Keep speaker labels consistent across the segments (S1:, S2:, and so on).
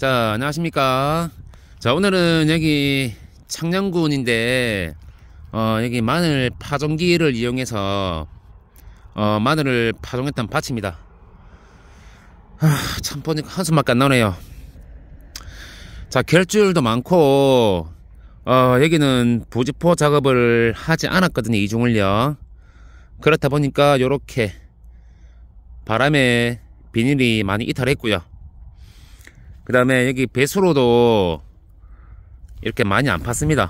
S1: 자 안녕하십니까 자 오늘은 여기 창녕군인데 어 여기 마늘 파종기를 이용해서 어 마늘을 파종했던 밭입니다 하, 참 보니까 한숨밖에 안 나오네요 자 결줄도 많고 어 여기는 부지포 작업을 하지 않았거든요 이중을요 그렇다 보니까 요렇게 바람에 비닐이 많이 이탈했고요 그 다음에 여기 배수로도 이렇게 많이 안 팠습니다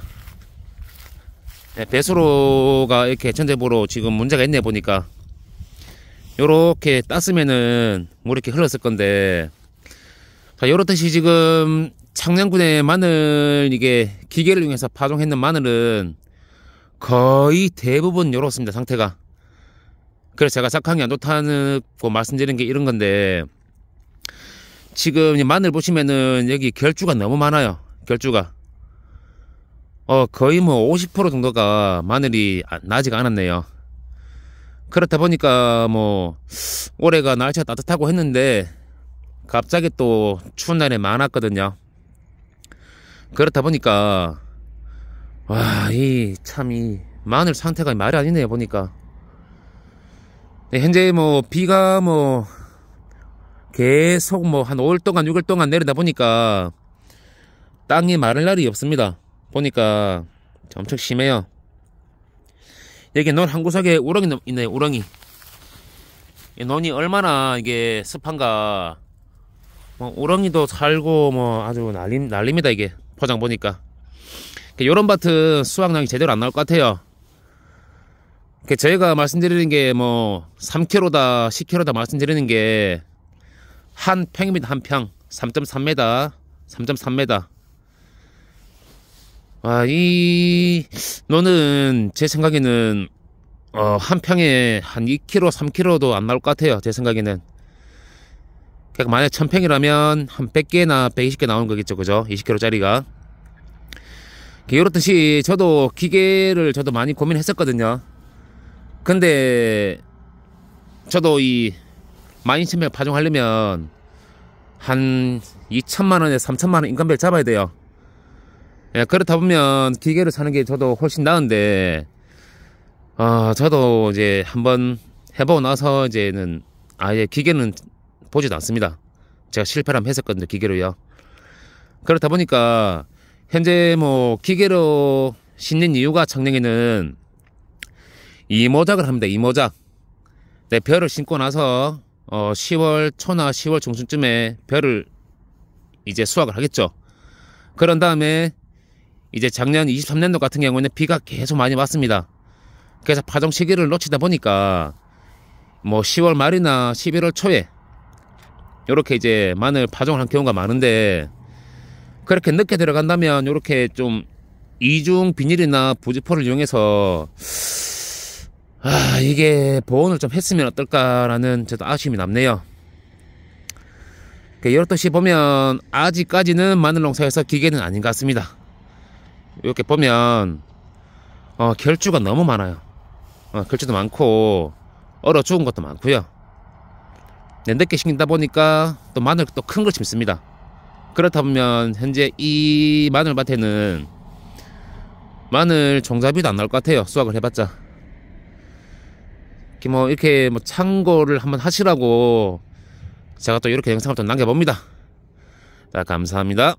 S1: 네, 배수로가 이렇게 전대부로 지금 문제가 있네 보니까 요렇게 땄으면은 뭐 이렇게 흘렀을 건데 자 요렇듯이 지금 창녕군의 마늘 이게 기계를 이용해서 파종했는 마늘은 거의 대부분 요렇습니다 상태가 그래서 제가 작황이 안 좋다고 말씀드린 게 이런 건데 지금 마늘 보시면은 여기 결주가 너무 많아요. 결주가. 어, 거의 뭐 50% 정도가 마늘이 아, 나지가 않았네요. 그렇다 보니까 뭐 올해가 날씨가 따뜻하고 했는데 갑자기 또 추운 날이 많았거든요. 그렇다 보니까 와, 이 참 이 마늘 상태가 말이 아니네요, 보니까. 네, 현재 뭐 비가 뭐 계속 뭐 한5일 동안 6일 동안 내리다 보니까 땅이 마를 날이 없습니다 보니까 엄청 심해요 여기 논한 구석에 우렁이 있네요 우렁이 이 논이 얼마나 이게 습한가 뭐 우렁이도 살고 뭐 아주 난림, 난립니다 이게 포장 보니까 요런 밭은 수확량이 제대로 안 나올 것 같아요 저희가 말씀드리는 게 뭐 3kg다 10kg다 말씀드리는 게한 평입니다. 한 평. 3.3m. 3.3m. 아, 이, 너는, 제 생각에는, 어, 한 평에 한 2kg, 3kg도 안 나올 것 같아요. 제 생각에는. 그러니까 만약 1000평이라면 한 100개나 120개 나온 거겠죠. 그죠? 20kg짜리가. 이렇듯이 저도 기계를 저도 많이 고민했었거든요. 근데 저도 이 만2천명 파종하려면 한 2천만원에 3천만원 인건비를 잡아야 돼요 예, 그렇다 보면 기계를 사는 게 저도 훨씬 나은데 아 저도 이제 한번 해보고 나서 이제는 아예 기계는 보지도 않습니다 제가 실패를 한 했었거든요 기계로요 그렇다 보니까 현재 뭐 기계로 신는 이유가 작년에는 이모작을 합니다 이모작 네, 별을 신고 나서 어, 10월 초나 10월 중순쯤에 벼를 이제 수확을 하겠죠. 그런 다음에 이제 작년 23년도 같은 경우에는 비가 계속 많이 왔습니다. 그래서 파종 시기를 놓치다 보니까 뭐 10월 말이나 11월 초에 이렇게 이제 마늘 파종을 한 경우가 많은데 그렇게 늦게 들어간다면 이렇게 좀 이중 비닐이나 부지포를 이용해서 아, 이게 보온을 좀 했으면 어떨까라는 저도 아쉬움이 남네요. 그여럿도 보면 아직까지는 마늘 농사에서 기계는 아닌 것 같습니다. 이렇게 보면 어, 결주가 너무 많아요. 어, 결주도 많고 얼어 죽은 것도 많고요. 네, 늦게 심긴다 보니까 또 마늘 또 큰 걸 심습니다. 그렇다 보면 현재 이 마늘밭에는 마늘 종자비도 안 나올 것 같아요. 수확을 해봤자. 이렇게 뭐 이렇게 뭐 참고를 한번 하시라고 제가 또 이렇게 영상을 또 남겨봅니다. 자, 감사합니다.